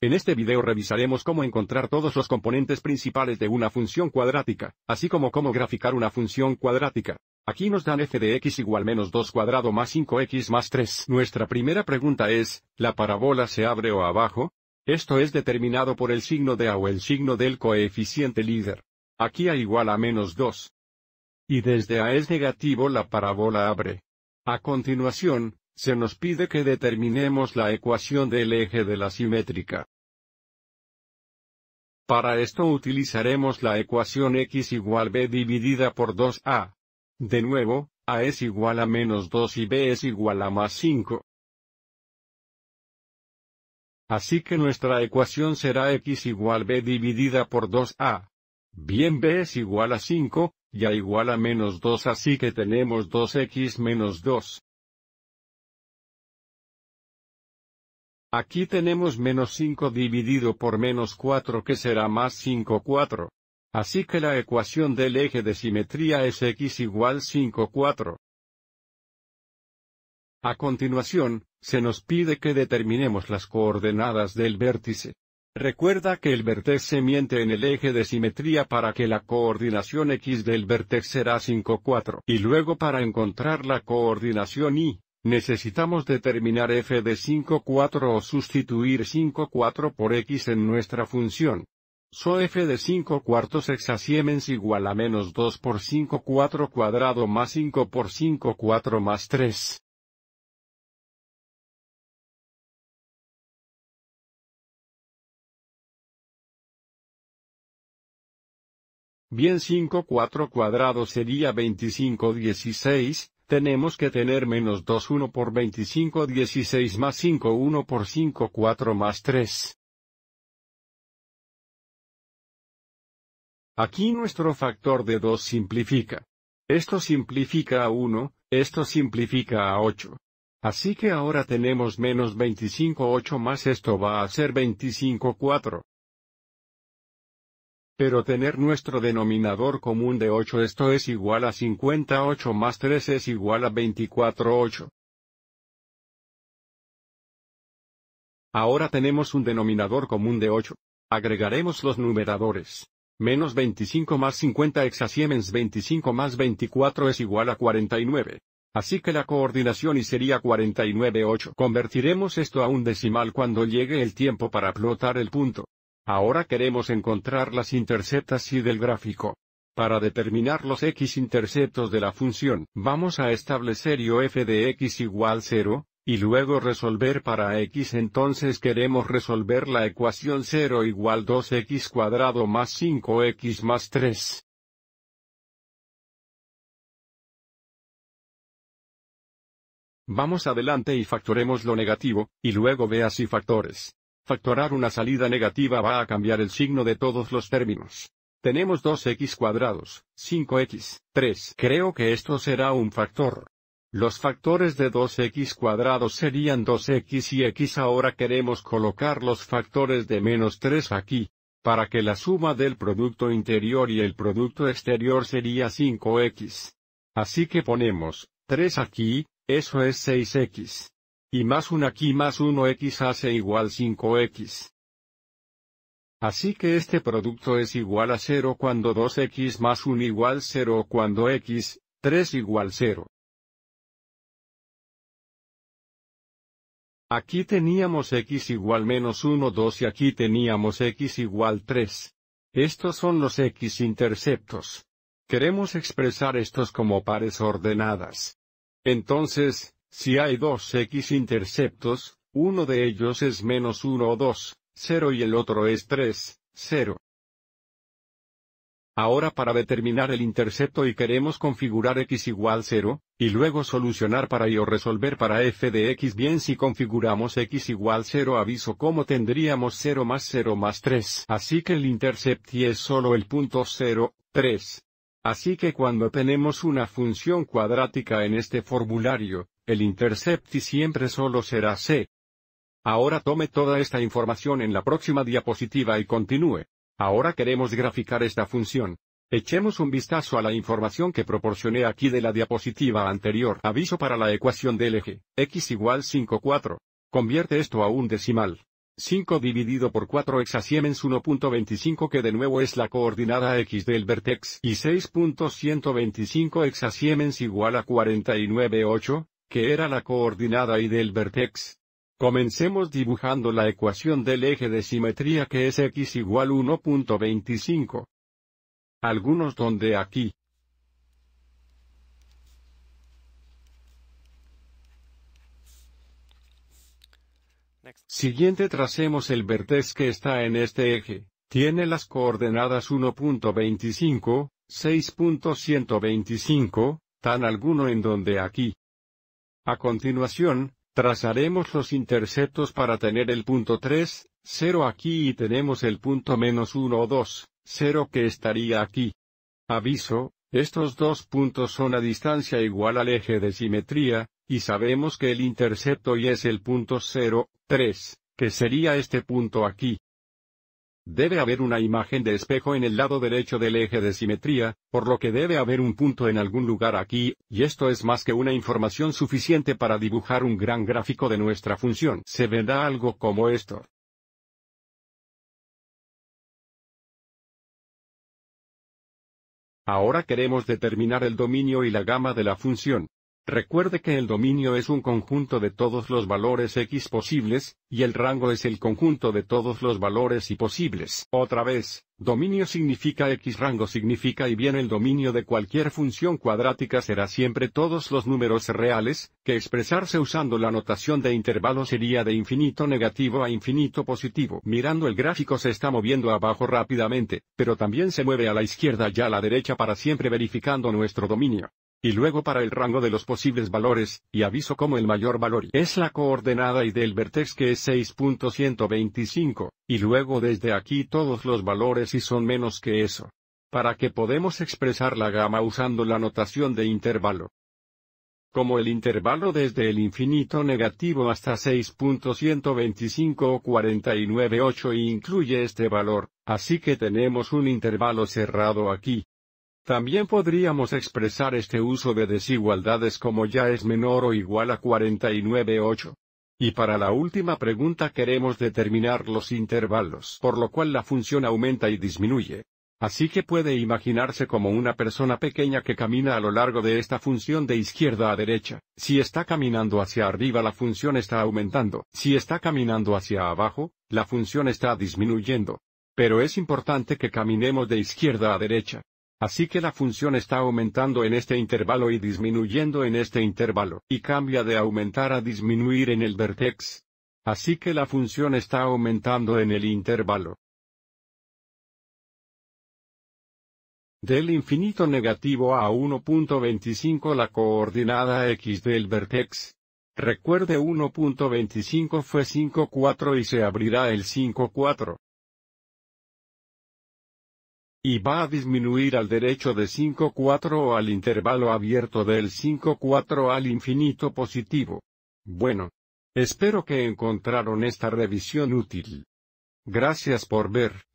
En este video revisaremos cómo encontrar todos los componentes principales de una función cuadrática, así como cómo graficar una función cuadrática. Aquí nos dan f de x igual menos 2 cuadrado más 5x más 3. Nuestra primera pregunta es, ¿la parábola se abre o abajo? Esto es determinado por el signo de A o el signo del coeficiente líder. Aquí A igual a menos 2. Y desde A es negativo la parábola abre. A continuación, se nos pide que determinemos la ecuación del eje de la simétrica. Para esto utilizaremos la ecuación x igual b dividida por 2a. De nuevo, a es igual a menos 2 y b es igual a más 5. Así que nuestra ecuación será x igual b dividida por 2a. Bien b es igual a 5, y a igual a menos 2 así que tenemos 2x menos 2. Aquí tenemos menos 5 dividido por menos 4 que será más 5 4. Así que la ecuación del eje de simetría es x igual 5 4. A continuación, se nos pide que determinemos las coordenadas del vértice. Recuerda que el vértice se miente en el eje de simetría para que la coordinación x del vértice será 5 4. y luego para encontrar la coordinación y Necesitamos determinar f de 5 4 o sustituir 5 4 por x en nuestra función. So f de 5 cuartos hexasiemens igual a menos 2 por 5 4 cuadrado más 5 por 5 4 más 3. Bien 5 4 cuadrado sería 25 16, tenemos que tener menos 2 1 por 25 16 más 5 1 por 5 4 más 3. Aquí nuestro factor de 2 simplifica. Esto simplifica a 1, esto simplifica a 8. Así que ahora tenemos menos 25 8 más esto va a ser 25 4 pero tener nuestro denominador común de 8 esto es igual a 58 más 3 es igual a 24 8. Ahora tenemos un denominador común de 8. Agregaremos los numeradores. Menos 25 más 50 exasiemens 25 más 24 es igual a 49. Así que la coordinación y sería 49 8. Convertiremos esto a un decimal cuando llegue el tiempo para plotar el punto. Ahora queremos encontrar las interceptas y del gráfico. Para determinar los x interceptos de la función, vamos a establecer f de x igual 0, y luego resolver para x entonces queremos resolver la ecuación 0 igual 2x cuadrado más 5x más 3. Vamos adelante y factoremos lo negativo, y luego vea si factores. Factorar una salida negativa va a cambiar el signo de todos los términos. Tenemos 2x cuadrados, 5x, 3. Creo que esto será un factor. Los factores de 2x cuadrados serían 2x y x. Ahora queremos colocar los factores de menos 3 aquí. Para que la suma del producto interior y el producto exterior sería 5x. Así que ponemos, 3 aquí, eso es 6x. Y más 1 aquí más 1x hace igual 5x. Así que este producto es igual a 0 cuando 2x más 1 igual 0 cuando x, 3 igual 0. Aquí teníamos x igual menos 1 2 y aquí teníamos x igual 3. Estos son los x interceptos. Queremos expresar estos como pares ordenadas. Entonces, si hay dos x interceptos, uno de ellos es menos 1 o 2, 0 y el otro es 3, 0. Ahora para determinar el intercepto y queremos configurar x igual 0, y luego solucionar para y o resolver para f de x bien si configuramos x igual 0 aviso cómo tendríamos 0 más 0 más 3. Así que el intercept y es solo el punto 0, 3. Así que cuando tenemos una función cuadrática en este formulario, el Intercepti siempre solo será C. Ahora tome toda esta información en la próxima diapositiva y continúe. Ahora queremos graficar esta función. Echemos un vistazo a la información que proporcioné aquí de la diapositiva anterior. Aviso para la ecuación del eje, x igual 5 4. Convierte esto a un decimal. 5 dividido por 4 hexasiemens 1.25 que de nuevo es la coordinada x del vertex y 6.125 hexasiemens igual a 49.8, que era la coordenada y del vertex. Comencemos dibujando la ecuación del eje de simetría que es x igual 1.25. Algunos donde aquí. Siguiente tracemos el vertex que está en este eje. Tiene las coordenadas 1.25, 6.125, tan alguno en donde aquí. A continuación, trazaremos los interceptos para tener el punto 3, 0 aquí y tenemos el punto menos 1 o 2, 0 que estaría aquí. Aviso, estos dos puntos son a distancia igual al eje de simetría, y sabemos que el intercepto y es el punto 0, 3, que sería este punto aquí. Debe haber una imagen de espejo en el lado derecho del eje de simetría, por lo que debe haber un punto en algún lugar aquí, y esto es más que una información suficiente para dibujar un gran gráfico de nuestra función. Se verá algo como esto. Ahora queremos determinar el dominio y la gama de la función. Recuerde que el dominio es un conjunto de todos los valores x posibles, y el rango es el conjunto de todos los valores y posibles. Otra vez, dominio significa x rango significa y bien el dominio de cualquier función cuadrática será siempre todos los números reales, que expresarse usando la notación de intervalo sería de infinito negativo a infinito positivo. Mirando el gráfico se está moviendo abajo rápidamente, pero también se mueve a la izquierda y a la derecha para siempre verificando nuestro dominio y luego para el rango de los posibles valores, y aviso como el mayor valor es la coordenada y del vertex que es 6.125, y luego desde aquí todos los valores y son menos que eso. Para que podemos expresar la gama usando la notación de intervalo. Como el intervalo desde el infinito negativo hasta 6.125 o 49.8 incluye este valor, así que tenemos un intervalo cerrado aquí, también podríamos expresar este uso de desigualdades como ya es menor o igual a 49.8. Y para la última pregunta queremos determinar los intervalos, por lo cual la función aumenta y disminuye. Así que puede imaginarse como una persona pequeña que camina a lo largo de esta función de izquierda a derecha. Si está caminando hacia arriba la función está aumentando, si está caminando hacia abajo, la función está disminuyendo. Pero es importante que caminemos de izquierda a derecha. Así que la función está aumentando en este intervalo y disminuyendo en este intervalo, y cambia de aumentar a disminuir en el vertex. Así que la función está aumentando en el intervalo. Del infinito negativo a 1.25 la coordenada x del vertex. Recuerde 1.25 fue 5,4 y se abrirá el 5,4 y va a disminuir al derecho de 5-4 o al intervalo abierto del 5-4 al infinito positivo. Bueno. Espero que encontraron esta revisión útil. Gracias por ver.